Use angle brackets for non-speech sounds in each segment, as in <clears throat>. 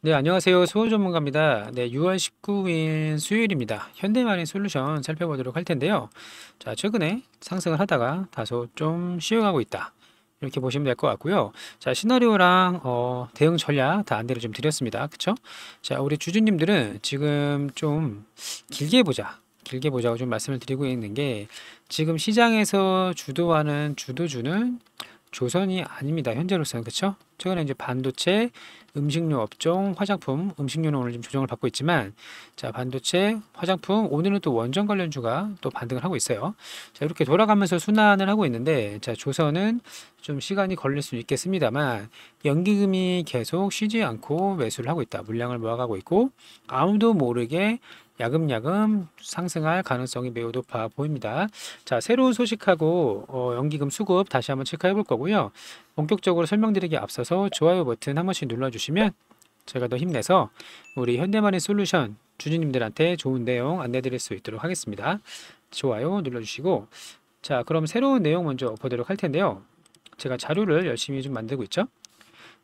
네, 안녕하세요. 소호 전문가입니다. 네, 6월 19일 수요일입니다. 현대마린 솔루션 살펴보도록 할 텐데요. 자, 최근에 상승을 하다가 다소 좀 쉬어가고 있다. 이렇게 보시면 될 것 같고요. 자, 시나리오랑 어, 대응 전략 다 안내를 좀 드렸습니다. 그쵸? 자, 우리 주주님들은 지금 좀 길게 보자. 길게 보자고 좀 말씀을 드리고 있는 게 지금 시장에서 주도하는 주도주는 조선이 아닙니다. 현재로서는 그렇죠? 최근에 이제 반도체, 음식료 업종, 화장품, 음식료는 오늘 좀 조정을 받고 있지만 자 반도체, 화장품 오늘은 또 원전 관련주가 또 반등을 하고 있어요. 자 이렇게 돌아가면서 순환을 하고 있는데 자 조선은 좀 시간이 걸릴 수 있겠습니다만 연기금이 계속 쉬지 않고 매수를 하고 있다. 물량을 모아가고 있고 아무도 모르게 야금야금 상승할 가능성이 매우 높아 보입니다. 자, 새로운 소식하고 어, 연기금 수급 다시 한번 체크해 볼 거고요. 본격적으로 설명드리기 앞서서 좋아요 버튼 한 번씩 눌러주시면 제가 더 힘내서 우리 현대만의 솔루션 주주님들한테 좋은 내용 안내드릴 수 있도록 하겠습니다. 좋아요 눌러주시고 자 그럼 새로운 내용 먼저 보도록 할 텐데요. 제가 자료를 열심히 좀 만들고 있죠.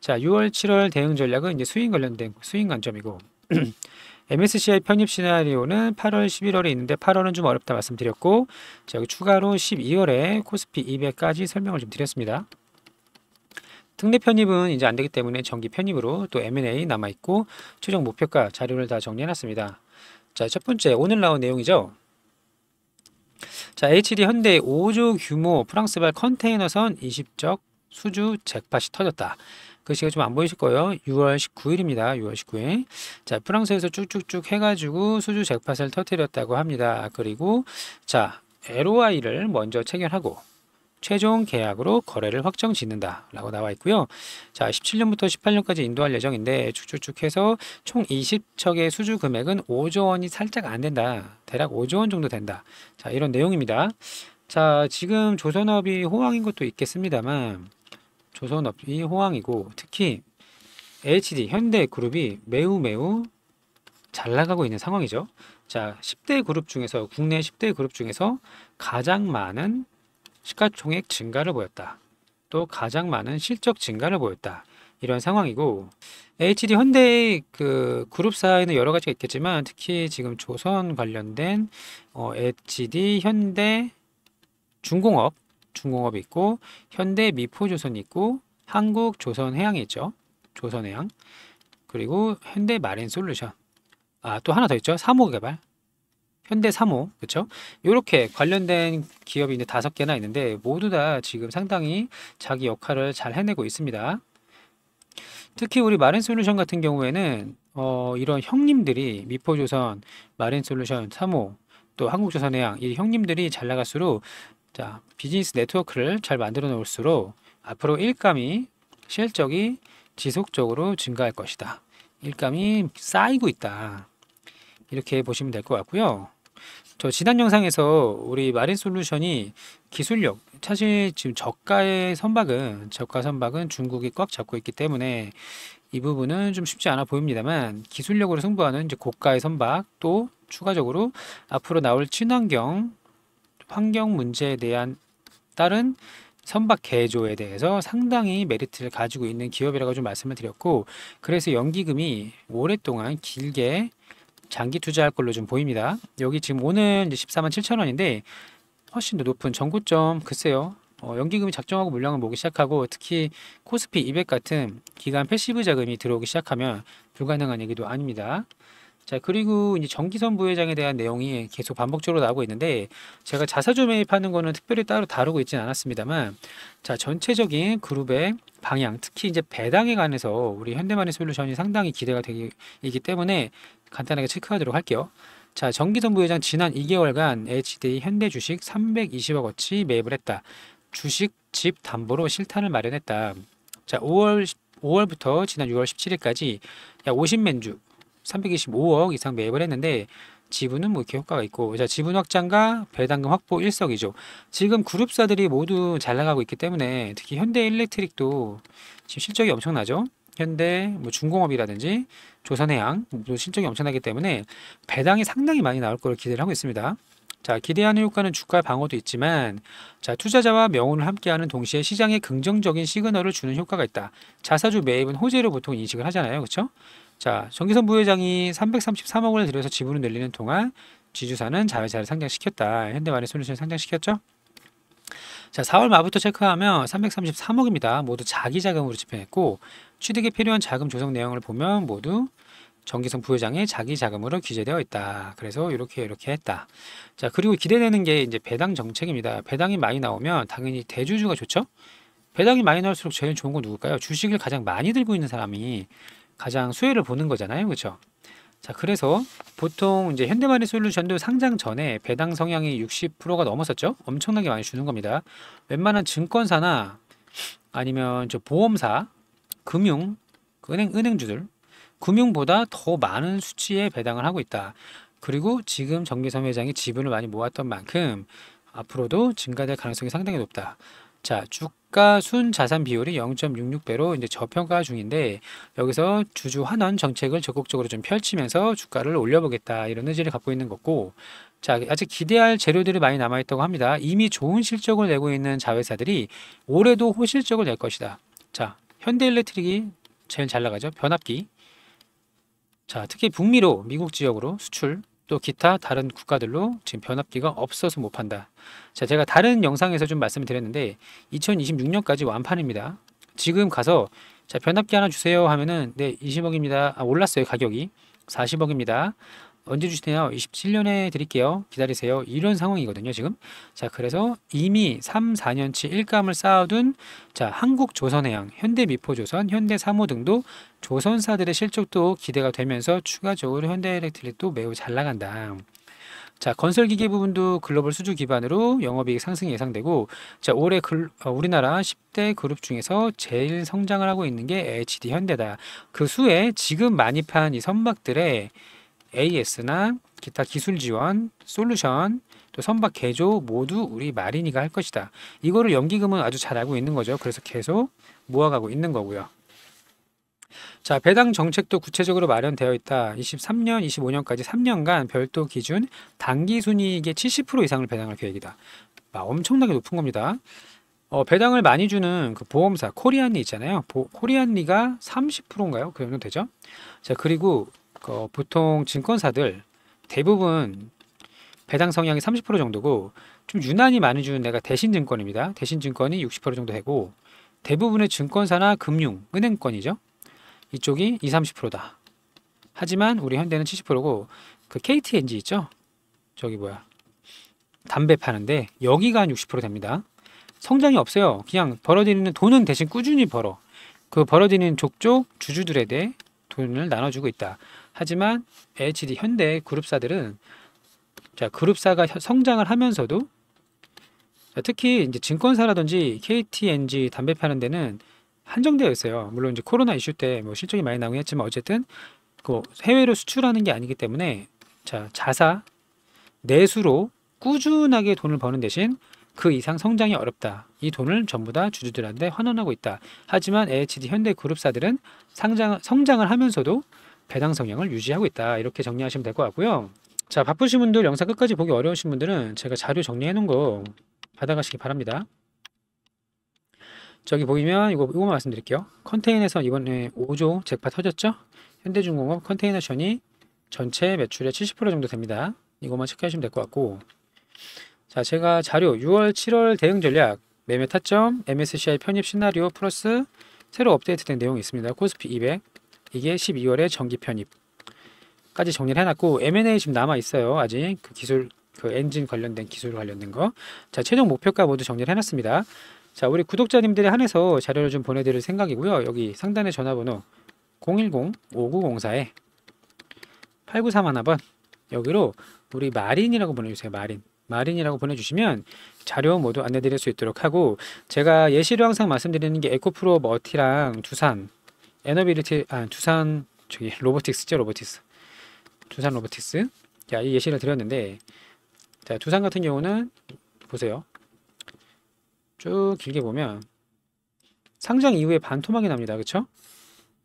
자 6월 7월 대응 전략은 이제 수익 관련된 수익 관점이고 <clears throat> 음, MSCI 편입 시나리오는 8월, 11월에 있는데 8월은 좀 어렵다 말씀드렸고 자, 여기 추가로 12월에 코스피 200까지 설명을 좀 드렸습니다. 특례 편입은 이제 안 되기 때문에 정기 편입으로 또 M&A 남아있고 최종 목표가 자료를 다 정리해놨습니다. 자, 첫 번째 오늘 나온 내용이죠. 자, HD 현대 5조 규모 프랑스발 컨테이너선 20적 수주 잭팟이 터졌다. 글씨가 그 좀안 보이실 거예요. 6월 19일입니다. 6월 19일. 자, 프랑스에서 쭉쭉쭉 해가지고 수주 잭팟을 터뜨렸다고 합니다. 그리고 자, LOI를 먼저 체결하고 최종 계약으로 거래를 확정 짓는다 라고 나와 있고요. 자 17년부터 18년까지 인도할 예정인데 쭉쭉쭉 해서 총 20척의 수주 금액은 5조 원이 살짝 안 된다. 대략 5조 원 정도 된다. 자 이런 내용입니다. 자 지금 조선업이 호황인 것도 있겠습니다만 조선업이 호황이고 특히 HD 현대그룹이 매우 매우 잘 나가고 있는 상황이죠. 자, 10대 그룹 중에서 국내 10대 그룹 중에서 가장 많은 시가총액 증가를 보였다. 또 가장 많은 실적 증가를 보였다. 이런 상황이고 HD 현대의 그 그룹사에는 여러 가지가 있겠지만 특히 지금 조선 관련된 어, HD 현대 중공업 중공업이 있고 현대 미포조선이 있고 한국 조선해양이 있죠. 조선해양. 그리고 현대 마린 솔루션. 아, 또 하나 더 있죠. 사모개발. 현대 사모. 그렇죠? 이렇게 관련된 기업이 이제 다섯 개나 있는데 모두 다 지금 상당히 자기 역할을 잘 해내고 있습니다. 특히 우리 마린 솔루션 같은 경우에는 어, 이런 형님들이 미포조선, 마린 솔루션, 사모 또 한국조선해양 이 형님들이 잘 나갈수록 자, 비즈니스 네트워크를 잘 만들어 놓을수록 앞으로 일감이 실적이 지속적으로 증가할 것이다. 일감이 쌓이고 있다. 이렇게 보시면 될 것 같고요. 저 지난 영상에서 우리 마린 솔루션이 기술력, 사실 지금 저가의 선박은, 저가 선박은 중국이 꽉 잡고 있기 때문에 이 부분은 좀 쉽지 않아 보입니다만 기술력으로 승부하는 이제 고가의 선박 또 추가적으로 앞으로 나올 친환경 환경 문제에 대한 다른 선박 개조에 대해서 상당히 메리트를 가지고 있는 기업이라고 좀 말씀을 드렸고 그래서 연기금이 오랫동안 길게 장기 투자할 걸로 좀 보입니다. 여기 지금 오늘 14만 7천 원인데 훨씬 더 높은 전고점 글쎄요. 어, 연기금이 작정하고 물량을 모기 시작하고 특히 코스피 200 같은 기간 패시브 자금이 들어오기 시작하면 불가능한 얘기도 아닙니다. 자, 그리고 이제 정기선 부회장에 대한 내용이 계속 반복적으로 나오고 있는데 제가 자사주 매입하는 거는 특별히 따로 다루고 있지는 않았습니다만 자, 전체적인 그룹의 방향, 특히 이제 배당에 관해서 우리 현대만의 솔루션이 상당히 기대가 되기 때문에 간단하게 체크하도록 할게요. 자, 정기선 부회장 지난 2개월간 HD 현대 주식 320억 어치 매입을 했다. 주식 집 담보로 실탄을 마련했다. 자, 5월 5월부터 지난 6월 17일까지 약 50맨주 325억 이상 매입을 했는데 지분은 뭐 이렇게 효과가 있고 자 지분 확장과 배당금 확보 일석이조 지금 그룹사들이 모두 잘 나가고 있기 때문에 특히 현대일렉트릭도 지금 실적이 엄청나죠 현대 뭐 중공업이라든지 조선해양 또 뭐 실적이 엄청나기 때문에 배당이 상당히 많이 나올 걸 기대를 하고 있습니다. 자 기대하는 효과는 주가 방어도 있지만 자 투자자와 명운을 함께하는 동시에 시장에 긍정적인 시그널을 주는 효과가 있다. 자사주 매입은 호재로 보통 인식을 하잖아요, 그렇죠? 자, 정기선 부회장이 333억 원을 들여서 지분을 늘리는 동안 지주사는 자회사를 상장시켰다. 현대만의 손해를 상장시켰죠? 자, 4월 말부터 체크하면 333억입니다. 모두 자기 자금으로 집행했고 취득에 필요한 자금 조성 내용을 보면 모두 정기성 부회장의 자기 자금으로 기재되어 있다. 그래서 이렇게 이렇게 했다. 자, 그리고 기대되는 게 이제 배당 정책입니다. 배당이 많이 나오면 당연히 대주주가 좋죠? 배당이 많이 나올수록 제일 좋은 건 누굴까요? 주식을 가장 많이 들고 있는 사람이 가장 수혜를 보는 거잖아요. 그렇죠? 자, 그래서 보통 이제 현대마리 솔루션도 상장 전에 배당 성향이 60%가 넘었었죠. 엄청나게 많이 주는 겁니다. 웬만한 증권사나 아니면 저 보험사, 금융, 은행 은행주들 금융보다 더 많은 수치의 배당을 하고 있다. 그리고 지금 정기섬 회장이 지분을 많이 모았던 만큼 앞으로도 증가될 가능성이 상당히 높다. 자, 주가 순 자산 비율이 0.66배로 이제 저평가 중인데 여기서 주주 환원 정책을 적극적으로 좀 펼치면서 주가를 올려보겠다 이런 의지를 갖고 있는 거고 자, 아직 기대할 재료들이 많이 남아있다고 합니다. 이미 좋은 실적을 내고 있는 자회사들이 올해도 호실적을 낼 것이다. 자, 현대일렉트릭이 제일 잘 나가죠. 변압기. 자, 특히 북미로 미국 지역으로 수출 또 기타 다른 국가들로 지금 변압기가 없어서 못 판다. 자, 제가 다른 영상에서 좀 말씀을 드렸는데 2026년까지 완판입니다. 지금 가서 자, 변압기 하나 주세요 하면은 네, 20억입니다. 아, 올랐어요, 가격이. 40억입니다. 언제 주시나요? 27년에 드릴게요. 기다리세요. 이런 상황이거든요, 지금. 자, 그래서 이미 3, 4년치 일감을 쌓아둔 자, 한국조선해양, 현대미포조선, 현대사모 등도 조선사들의 실적도 기대가 되면서 추가적으로 현대엘렉트릭도 매우 잘 나간다. 자, 건설기계 부분도 글로벌 수주 기반으로 영업이익 상승이 예상되고, 자, 올해 글, 어, 우리나라 10대 그룹 중에서 제일 성장을 하고 있는 게 HD 현대다. 그 수에 지금 많이 판 이 선박들의 AS나 기타 기술 지원, 솔루션, 또 선박 개조 모두 우리 마린이가 할 것이다. 이거를 연기금은 아주 잘 알고 있는 거죠. 그래서 계속 모아가고 있는 거고요. 자, 배당 정책도 구체적으로 마련되어 있다. 23년, 25년까지 3년간 별도 기준 단기 순이익의 70% 이상을 배당할 계획이다. 아, 엄청나게 높은 겁니다. 어, 배당을 많이 주는 그 보험사 코리안리 있잖아요. 보, 코리안리가 30%인가요? 그 정도 되죠? 자, 그리고 그 보통 증권사들 대부분 배당 성향이 30% 정도고 좀 유난히 많이 주는 내가 대신증권입니다. 대신증권이 60% 정도 되고 대부분의 증권사나 금융, 은행권이죠. 이쪽이 20, 30%다. 하지만 우리 현대는 70%고 그 KTNG 있죠? 저기 뭐야 담배 파는데 여기가 한 60% 됩니다. 성장이 없어요. 그냥 벌어들이는 돈은 대신 꾸준히 벌어. 그 벌어들이는 족족 주주들에 대해 돈을 나눠주고 있다. 하지만 HD 현대 그룹사들은 자 그룹사가 성장을 하면서도 자, 특히 이제 증권사라든지 KTNG 담배 파는 데는 한정되어 있어요. 물론 이제 코로나 이슈 때뭐 실적이 많이 나오긴 했지만 어쨌든 그 해외로 수출하는 게 아니기 때문에 자 자사 내수로 꾸준하게 돈을 버는 대신 그 이상 성장이 어렵다. 이 돈을 전부 다 주주들한테 환원하고 있다. 하지만 HD 현대그룹사들은 상장, 성장을 하면서도 배당 성향을 유지하고 있다. 이렇게 정리하시면 될 것 같고요. 자, 바쁘신 분들, 영상 끝까지 보기 어려우신 분들은 제가 자료 정리해 놓은 거 받아가시기 바랍니다. 저기 보이면 이거 이거 말씀드릴게요. 컨테이너에서 이번에 5조 잭팟 터졌죠? 현대중공업 컨테이너션이 전체 매출의 70% 정도 됩니다. 이것만 체크하시면 될 것 같고 자 제가 자료 6월 7월 대응 전략 매매 타점 MSCI 편입 시나리오 플러스 새로 업데이트된 내용이 있습니다. 코스피 200 이게 12월에 전기 편입까지 정리를 해놨고 M&A 지금 남아 있어요. 아직 그 기술 그 엔진 관련된 기술 관련된 거. 자 최종 목표가 모두 정리를 해놨습니다. 자 우리 구독자님들에 한해서 자료를 좀 보내드릴 생각이고요. 여기 상단에 전화번호 010-5904에 8931번 여기로 우리 마린이라고 보내주세요. 마린. 마린이라고 보내주시면 자료 모두 안내드릴 수 있도록 하고 제가 예시로 항상 말씀드리는 게 에코프로 머티랑 두산 에너비리티아 두산 저기 로보틱스죠 로보틱스 두산 로보틱스 자이 예시를 드렸는데 자 두산 같은 경우는 보세요 쭉 길게 보면 상장 이후에 반토막이 납니다 그쵸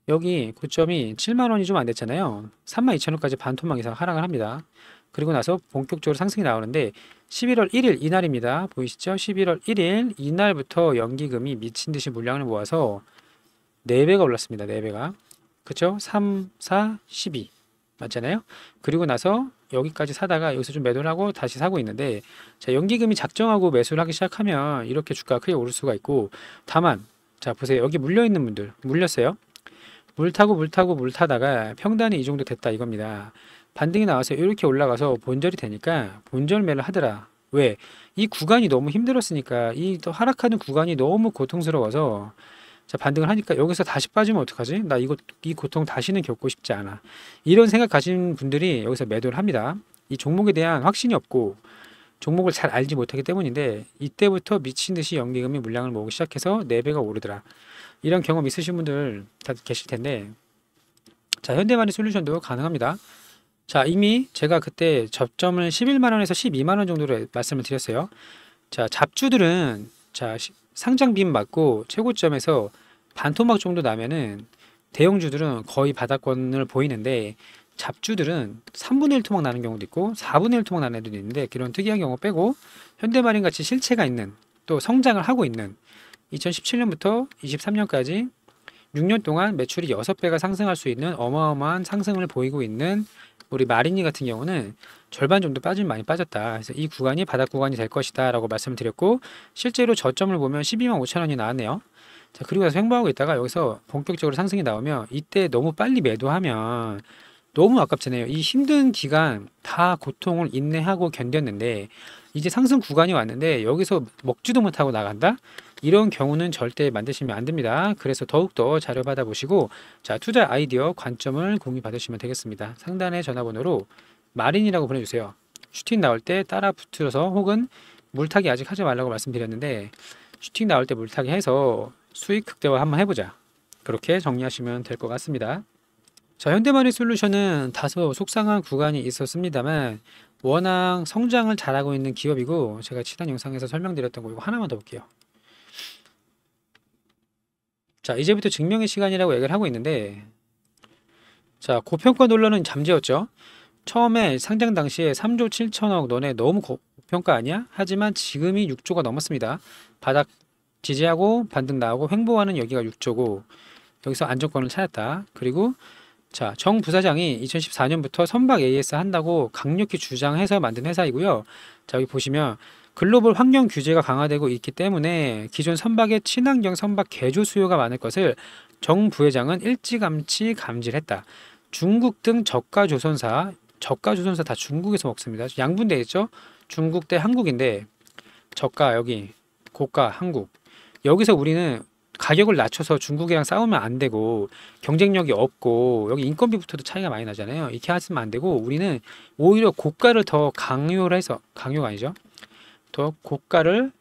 여기 고점이 7만원이 좀 안 됐잖아요 32,000원까지 반토막 이상 하락을 합니다 그리고 나서 본격적으로 상승이 나오는데 11월 1일 이날입니다 보이시죠 11월 1일 이날부터 연기금이 미친 듯이 물량을 모아서 4배가 올랐습니다. 4배가. 그쵸? 3, 4, 12. 맞잖아요? 그리고 나서 여기까지 사다가 여기서 좀 매도를 하고 다시 사고 있는데 자 연기금이 작정하고 매수를 하기 시작하면 이렇게 주가가 크게 오를 수가 있고 다만 자 보세요 여기 물려있는 분들 물렸어요 물 타고 물 타고 물 타다가 평단이 이 정도 됐다 이겁니다 반등이 나와서 이렇게 올라가서 본절이 되니까 본절 매를 하더라 왜? 이 구간이 너무 힘들었으니까 이 하락하는 구간이 너무 고통스러워서 자, 반등을 하니까 여기서 다시 빠지면 어떡하지? 나 이거 이 고통 다시는 겪고 싶지 않아. 이런 생각 가진 분들이 여기서 매도를 합니다. 이 종목에 대한 확신이 없고 종목을 잘 알지 못하기 때문인데 이때부터 미친 듯이 연기금이 물량을 모으기 시작해서 4배가 오르더라. 이런 경험 있으신 분들 다 계실 텐데 자 현대만의 솔루션도 가능합니다. 자 이미 제가 그때 접점을 11만원에서 12만원 정도로 말씀을 드렸어요. 자 잡주들은 자 상장빔 맞고 최고점에서 반토막 정도 나면은 대형주들은 거의 바닥권을 보이는데 잡주들은 3분의 1 토막 나는 경우도 있고 4분의 1 토막 나는 애들도 있는데 그런 특이한 경우 빼고 현대마린 같이 실체가 있는 또 성장을 하고 있는 2017년부터 23년까지 6년 동안 매출이 6배가 상승할 수 있는 어마어마한 상승을 보이고 있는 우리 마린이 같은 경우는 절반 정도 빠진 많이 빠졌다. 그래서 이 구간이 바닥 구간이 될 것이다 라고 말씀드렸고 실제로 저점을 보면 12만 5천 원이 나왔네요. 자, 그리고 나서 횡보하고 있다가 여기서 본격적으로 상승이 나오면 이때 너무 빨리 매도하면 너무 아깝잖아요. 이 힘든 기간 다 고통을 인내하고 견뎠는데 이제 상승 구간이 왔는데 여기서 먹지도 못하고 나간다? 이런 경우는 절대 만드시면 안 됩니다. 그래서 더욱더 자료 받아보시고 자 투자 아이디어 관점을 공유 받으시면 되겠습니다. 상단의 전화번호로 마린이라고 보내주세요. 슈팅 나올 때 따라 붙들어서 혹은 물타기 아직 하지 말라고 말씀드렸는데 슈팅 나올 때 물타기 해서 수익 극대화 한번 해보자. 그렇게 정리하시면 될 것 같습니다. 자, 현대마니 솔루션은 다소 속상한 구간이 있었습니다만 워낙 성장을 잘하고 있는 기업이고 제가 지난 영상에서 설명드렸던 거 이거 하나만 더 볼게요. 자, 이제부터 증명의 시간이라고 얘기를 하고 있는데 자, 고평가 논란은 잠재웠죠. 처음에 상장 당시에 3조 7천억 너네 너무 고평가 아니야? 하지만 지금이 6조가 넘었습니다. 바닥 지지하고 반등 나오고 횡보하는 여기가 6조고 여기서 안정권을 찾았다. 그리고 자, 정 부사장이 2014년부터 선박 AS 한다고 강력히 주장해서 만든 회사이고요. 자, 여기 보시면 글로벌 환경 규제가 강화되고 있기 때문에 기존 선박의 친환경 선박 개조 수요가 많을 것을 정 부회장은 일찌감치 감지를 했다. 중국 등 저가 조선사, 저가 조선사 다 중국에서 먹습니다. 양분돼 있죠? 중국 대 한국인데 저가 여기 고가 한국 여기서 우리는 가격을 낮춰서 중국이랑 싸우면 안 되고 경쟁력이 없고 여기 인건비부터도 차이가 많이 나잖아요. 이렇게 하시면 안 되고 우리는 오히려 고가를 더 강요를 해서 강요가 아니죠. 더 고가를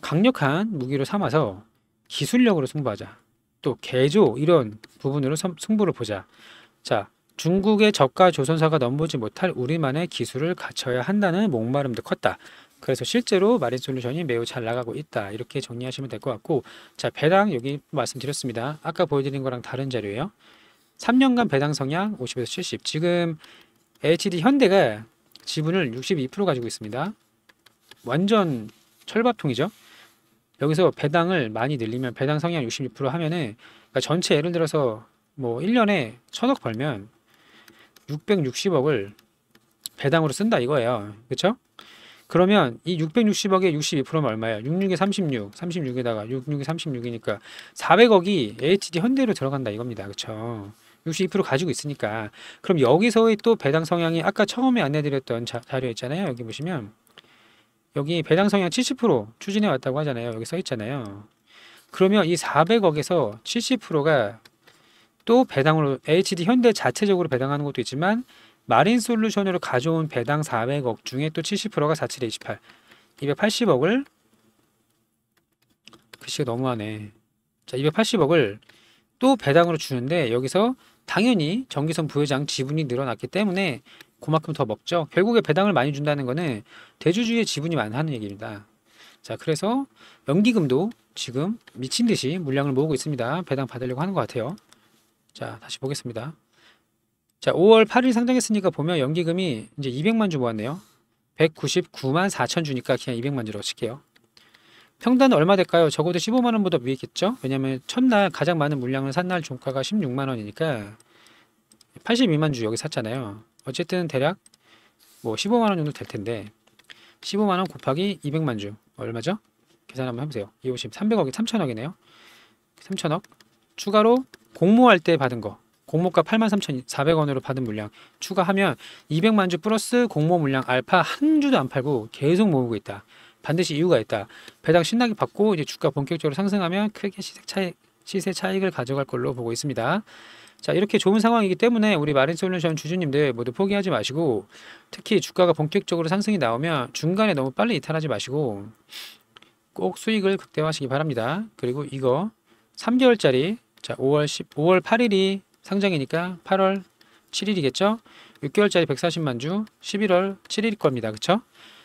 강력한 무기로 삼아서 기술력으로 승부하자. 또 개조 이런 부분으로 승부를 보자. 자, 중국의 저가 조선사가 넘보지 못할 우리만의 기술을 갖춰야 한다는 목마름도 컸다. 그래서 실제로 마린 솔루션이 매우 잘 나가고 있다. 이렇게 정리하시면 될 것 같고 자 배당 여기 말씀드렸습니다. 아까 보여드린 거랑 다른 자료예요. 3년간 배당 성향 50에서 70. 지금 HD 현대가 지분을 62% 가지고 있습니다. 완전 철밥통이죠. 여기서 배당을 많이 늘리면 배당 성향 6 2 하면은 그러니까 전체 예를 들어서 뭐 1년에 천억 벌면 660억을 배당으로 쓴다 이거예요. 그렇죠? 그러면 이 660억에 62%면 얼마요 66에 36, 36에다가 66에 36이니까 400억이 HD 현대로 들어간다 이겁니다. 그렇죠? 62% 가지고 있으니까 그럼 여기서의 또 배당 성향이 아까 처음에 안내드렸던 자, 료 있잖아요. 여기 보시면 여기 배당 성향 70% 추진해 왔다고 하잖아요. 여기 써 있잖아요. 그러면 이 400억에서 70%가 또 배당으로 HD 현대 자체적으로 배당하는 것도 있지만 마린 솔루션으로 가져온 배당 400억 중에 또 70%가 47에 28 280억을 글씨가 너무하네 자 280억을 또 배당으로 주는데 여기서 당연히 정기선 부회장 지분이 늘어났기 때문에 그만큼 더 먹죠 결국에 배당을 많이 준다는 거는 대주주의 지분이 많다는 얘기입니다 자 그래서 연기금도 지금 미친 듯이 물량을 모으고 있습니다 배당 받으려고 하는 것 같아요 자 다시 보겠습니다 자, 5월 8일 상장했으니까 보면 연기금이 이제 200만 주 모았네요. 199만 4천 주니까 그냥 200만 주로 칠게요. 평단은 얼마 될까요? 적어도 15만 원보다 위겠죠? 왜냐면 첫날 가장 많은 물량을 산 날 종가가 16만 원이니까 82만 주 여기 샀잖아요. 어쨌든 대략 뭐 15만 원 정도 될 텐데 15만 원 곱하기 200만 주 얼마죠? 계산 한번 해보세요. 250, 300억이 3천억이네요. 3천억 추가로 공모할 때 받은 거 공모가 83,400원으로 받은 물량 추가하면 200만 주 플러스 공모 물량 알파 한 주도 안 팔고 계속 모으고 있다. 반드시 이유가 있다. 배당 신나게 받고 이제 주가 본격적으로 상승하면 크게 시세 차익 시세 차익을 가져갈 걸로 보고 있습니다. 자 이렇게 좋은 상황이기 때문에 우리 마린솔루션 주주님들 모두 포기하지 마시고 특히 주가가 본격적으로 상승이 나오면 중간에 너무 빨리 이탈하지 마시고 꼭 수익을 극대화하시기 바랍니다. 그리고 이거 3개월짜리 자 5월 10 5월 8일이 상장이니까 8월 7일이겠죠? 6개월짜리 140만 주 11월 7일일 겁니다. 그쵸?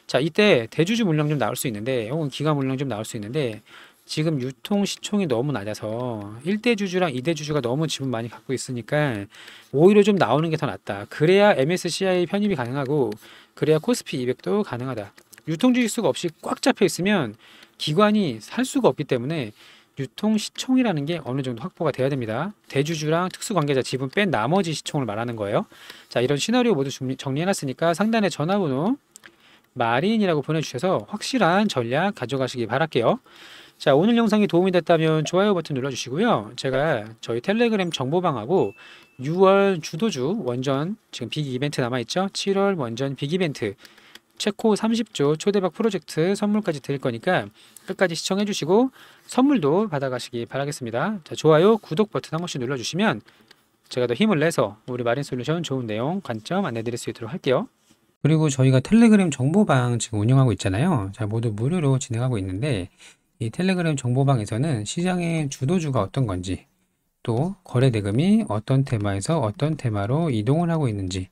자, 이때 대주주 물량 좀 나올 수 있는데 혹은 기가 물량 좀 나올 수 있는데 지금 유통 시총이 너무 낮아서 1대주주랑 2대주주가 너무 지분 많이 갖고 있으니까 오히려 좀 나오는 게 더 낫다. 그래야 MSCI 편입이 가능하고 그래야 코스피 200도 가능하다. 유통주식 수가 없이 꽉 잡혀 있으면 기관이 살 수가 없기 때문에 유통 시총이라는 게 어느 정도 확보가 돼야 됩니다. 대주주랑 특수관계자 지분 뺀 나머지 시총을 말하는 거예요. 자 이런 시나리오 모두 정리해놨으니까 상단에 전화번호 마린이라고 보내주셔서 확실한 전략 가져가시기 바랄게요. 자 오늘 영상이 도움이 됐다면 좋아요 버튼 눌러주시고요. 제가 저희 텔레그램 정보방하고 6월 주도주 원전 지금 빅 이벤트 남아있죠. 7월 원전 빅 이벤트 체코 30조 초대박 프로젝트 선물까지 드릴 거니까 끝까지 시청해 주시고 선물도 받아가시기 바라겠습니다. 자, 좋아요, 구독 버튼 한 번씩 눌러주시면 제가 더 힘을 내서 우리 마린 솔루션 좋은 내용, 관점 안내 드릴 수 있도록 할게요. 그리고 저희가 텔레그램 정보방 지금 운영하고 있잖아요. 자, 모두 무료로 진행하고 있는데 이 텔레그램 정보방에서는 시장의 주도주가 어떤 건지 또 거래 대금이 어떤 테마에서 어떤 테마로 이동을 하고 있는지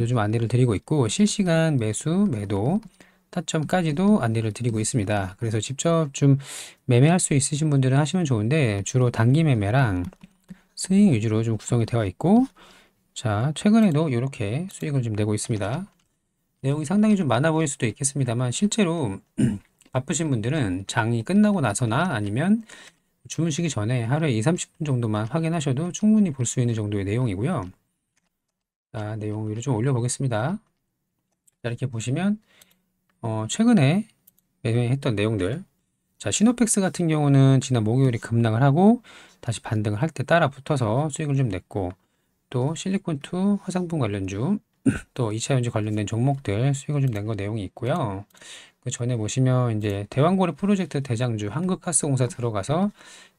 요즘 안내를 드리고 있고 실시간 매수 매도 타점까지도 안내를 드리고 있습니다. 그래서 직접 좀 매매할 수 있으신 분들은 하시면 좋은데 주로 단기 매매랑 스윙 위주로 좀 구성이 되어 있고 자 최근에도 이렇게 수익을 좀 내고 있습니다. 내용이 상당히 좀 많아 보일 수도 있겠습니다만 실제로 바쁘신 <clears throat> 분들은 장이 끝나고 나서나 아니면 주무시기 전에 하루에 2, 30분 정도만 확인하셔도 충분히 볼 수 있는 정도의 내용이고요. 자, 내용 위로 좀 올려보겠습니다. 자, 이렇게 보시면 어, 최근에 매매했던 내용들 자, 시노펙스 같은 경우는 지난 목요일에 급락을 하고 다시 반등을 할 때 따라 붙어서 수익을 좀 냈고 또실리콘투 화장품 관련주 <clears throat> 또2차연지 관련된 종목들 수익을 좀 낸 거 내용이 있고요. 그 전에 보시면 이제 대왕고래 프로젝트 대장주 한국가스공사 들어가서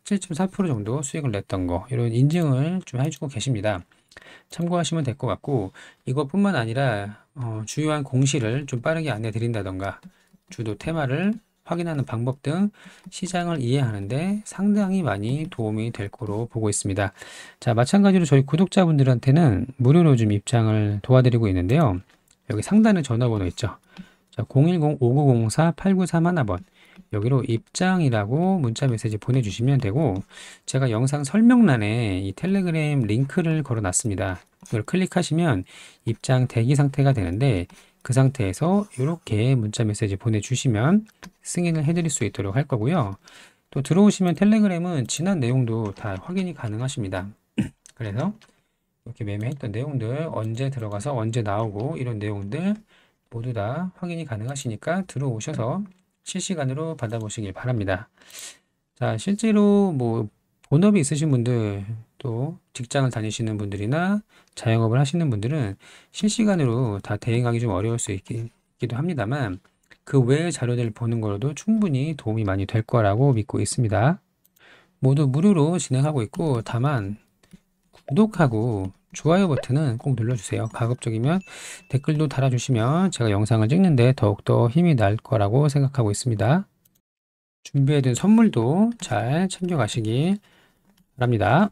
7.4% 정도 수익을 냈던 거 이런 인증을 좀 해주고 계십니다. 참고하시면 될 것 같고 이것뿐만 아니라 어, 주요한 공시를 좀 빠르게 안내 드린다던가 주도 테마를 확인하는 방법 등 시장을 이해하는데 상당히 많이 도움이 될 거로 보고 있습니다. 자, 마찬가지로 저희 구독자분들한테는 무료로 좀 입장을 도와드리고 있는데요. 여기 상단에 전화번호 있죠. 010-5904-8931번 여기로 입장이라고 문자 메시지 보내주시면 되고 제가 영상 설명란에 이 텔레그램 링크를 걸어놨습니다. 이걸 클릭하시면 입장 대기 상태가 되는데 그 상태에서 이렇게 문자 메시지 보내주시면 승인을 해드릴 수 있도록 할 거고요. 또 들어오시면 텔레그램은 지난 내용도 다 확인이 가능하십니다. <clears throat> 그래서 이렇게 매매했던 내용들 언제 들어가서 언제 나오고 이런 내용들 모두 다 확인이 가능하시니까 들어오셔서 실시간으로 받아보시길 바랍니다. 자, 실제로 뭐 본업이 있으신 분들 또 직장을 다니시는 분들이나 자영업을 하시는 분들은 실시간으로 다 대응하기 좀 어려울 수 있기, 도 합니다만 그 외의 자료들을 보는 걸로도 충분히 도움이 많이 될 거라고 믿고 있습니다. 모두 무료로 진행하고 있고 다만 구독하고 좋아요 버튼은 꼭 눌러주세요. 가급적이면 댓글도 달아주시면 제가 영상을 찍는데 더욱더 힘이 날 거라고 생각하고 있습니다. 준비해둔 선물도 잘 챙겨가시기 바랍니다.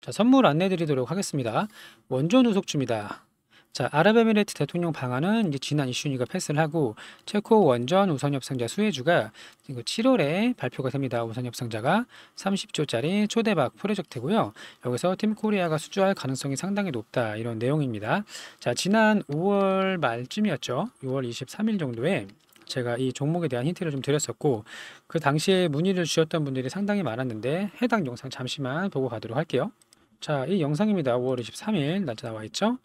자, 선물 안내 드리도록 하겠습니다. 원전 우석주입니다. 자, 아랍에미레이트 대통령 방안은 이제 지난 이슈니가 패스를 하고 체코 원전 우선 협상자 수혜주가 7월에 발표가 됩니다. 우선 협상자가 30조짜리 초대박 프로젝트고요. 여기서 팀 코리아가 수주할 가능성이 상당히 높다. 이런 내용입니다. 자, 지난 5월 말쯤이었죠. 6월 23일 정도에 제가 이 종목에 대한 힌트를 좀 드렸었고 그 당시에 문의를 주셨던 분들이 상당히 많았는데 해당 영상 잠시만 보고 가도록 할게요. 자, 이 영상입니다. 5월 23일 날짜 나와 있죠?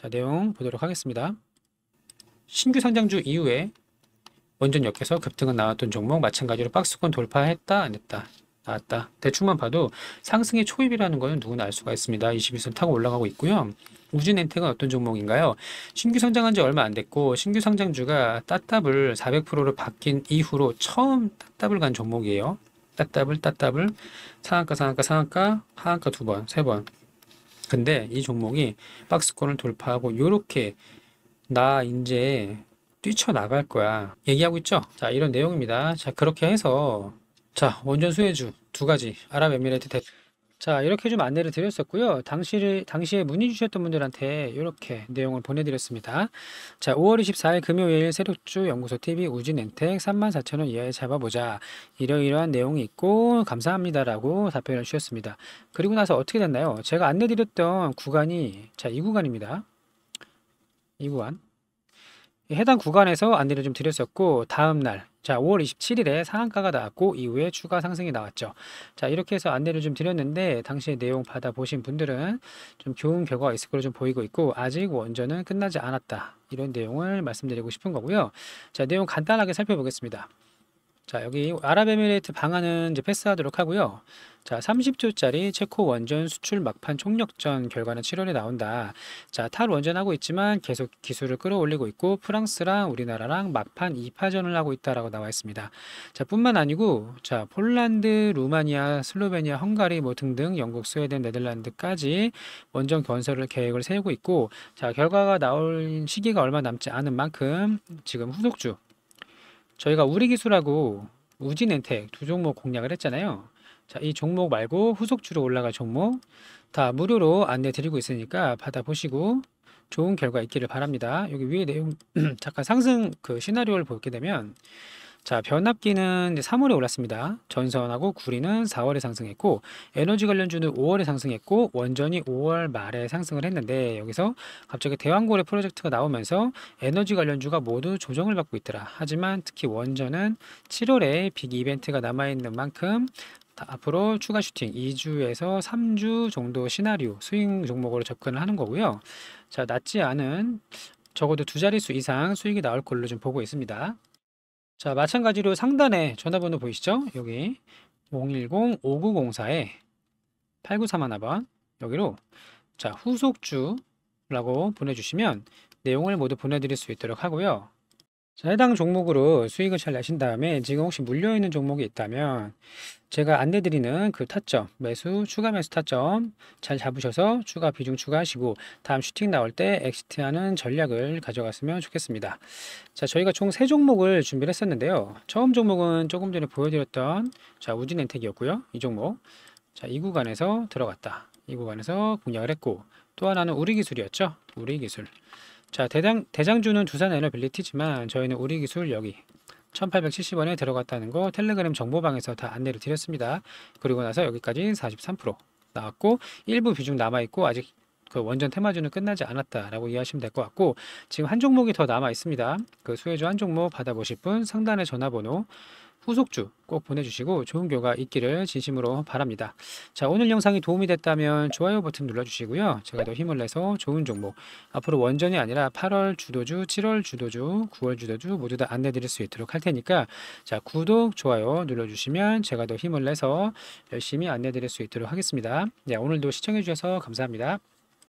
자 내용 보도록 하겠습니다. 신규 상장주 이후에 원전 역에서 급등은 나왔던 종목 마찬가지로 박스권 돌파했다 안 했다 나왔다 대충만 봐도 상승의 초입이라는 것은 누구나 알 수가 있습니다 21선 타고 올라가고 있고요 우진엔텍은 어떤 종목인가요? 신규 상장한 지 얼마 안 됐고 신규 상장주가 따따블 400%로 바뀐 이후로 처음 따따블 간 종목이에요 따따블 따따블 상한가 상한가 상한가 하한가 두번세번 근데 이 종목이 박스권을 돌파하고 이렇게 나 이제 뛰쳐나갈 거야 얘기하고 있죠 자 이런 내용입니다 자 그렇게 해서 자 원전 수혜주 두 가지 아랍에미레이트 대표 자, 이렇게 좀 안내를 드렸었고요. 당시를, 당시에 문의 주셨던 분들한테 이렇게 내용을 보내드렸습니다. 자, 5월 24일 금요일 세력주 연구소 TV 우진 엔텍 34,000원 이하에 잡아보자. 이러이러한 내용이 있고, 감사합니다라고 답변을 주셨습니다. 그리고 나서 어떻게 됐나요? 제가 안내드렸던 구간이, 자, 이 구간입니다. 이 구간. 예, 해당 구간에서 안내를 좀 드렸었고 다음 날 자, 5월 27일에 상한가가 나왔고 이후에 추가 상승이 나왔죠. 자, 이렇게 해서 안내를 좀 드렸는데 당시의 내용 받아보신 분들은 좀 좋은 결과가 있을 걸로 좀 보이고 있고 아직 원전은 끝나지 않았다. 이런 내용을 말씀드리고 싶은 거고요. 자, 내용 간단하게 살펴보겠습니다. 자, 여기 아랍에미레이트 방안은 이제 패스하도록 하고요. 자, 30초짜리 체코 원전 수출 막판 총력전 결과는 7월에 나온다. 자, 탈 원전하고 있지만 계속 기술을 끌어올리고 있고 프랑스랑 우리나라랑 막판 2파전을 하고 있다라고 나와 있습니다. 자, 뿐만 아니고 자, 폴란드, 루마니아, 슬로베니아, 헝가리 뭐 등등 영국, 스웨덴, 네덜란드까지 원전 건설을 계획을 세우고 있고 자, 결과가 나올 시기가 얼마 남지 않은 만큼 지금 후속주 저희가 우리 기술하고 우진 엔텍 두 종목 공략을 했잖아요. 자, 이 종목 말고 후속주로 올라갈 종목 다 무료로 안내 드리고 있으니까 받아보시고 좋은 결과 있기를 바랍니다. 여기 위에 내용 <clears throat> 잠깐 상승 그 시나리오를 보게 되면 자, 변압기는 3월에 올랐습니다. 전선하고 구리는 4월에 상승했고 에너지 관련주는 5월에 상승했고 원전이 5월 말에 상승을 했는데 여기서 갑자기 대왕고래 프로젝트가 나오면서 에너지 관련주가 모두 조정을 받고 있더라. 하지만 특히 원전은 7월에 빅 이벤트가 남아있는 만큼 앞으로 추가 슈팅 2주에서 3주 정도 시나리오 수익 종목으로 접근을 하는 거고요. 자, 낮지 않은 적어도 두 자릿수 이상 수익이 나올 걸로 좀 보고 있습니다. 자, 마찬가지로 상단에 전화번호 보이시죠? 여기 010-5904에 8931번 여기로 자 후속주라고 보내주시면 내용을 모두 보내드릴 수 있도록 하고요. 자, 해당 종목으로 수익을 잘 내신 다음에 지금 혹시 물려있는 종목이 있다면 제가 안내드리는 그 타점, 매수, 추가 매수 타점 잘 잡으셔서 추가 비중 추가하시고 다음 슈팅 나올 때 엑시트하는 전략을 가져갔으면 좋겠습니다. 자, 저희가 총 세종목을 준비를 했었는데요. 처음 종목은 조금 전에 보여드렸던 자, 우진엔텍이었고요. 이 종목. 자, 이 구간에서 들어갔다. 이 구간에서 공략을 했고 또 하나는 우리기술이었죠. 우리기술. 자, 대장, 대장주는 두산 에너빌리티지만 저희는 우리 기술 여기 1870원에 들어갔다는 거 텔레그램 정보방에서 다 안내를 드렸습니다. 그리고 나서 여기까지 43% 나왔고 일부 비중 남아있고 아직 그 원전 테마주는 끝나지 않았다라고 이해하시면 될 것 같고 지금 한 종목이 더 남아 있습니다. 그 수혜주 한 종목 받아보실 분 상단에 전화번호 후속주 꼭 보내주시고 좋은 교과 있기를 진심으로 바랍니다. 자 오늘 영상이 도움이 됐다면 좋아요 버튼 눌러주시고요. 제가 더 힘을 내서 좋은 종목 앞으로 원전이 아니라 8월 주도주, 7월 주도주, 9월 주도주 모두 다 안내드릴 수 있도록 할 테니까 자 구독, 좋아요 눌러주시면 제가 더 힘을 내서 열심히 안내드릴 수 있도록 하겠습니다. 네 오늘도 시청해주셔서 감사합니다.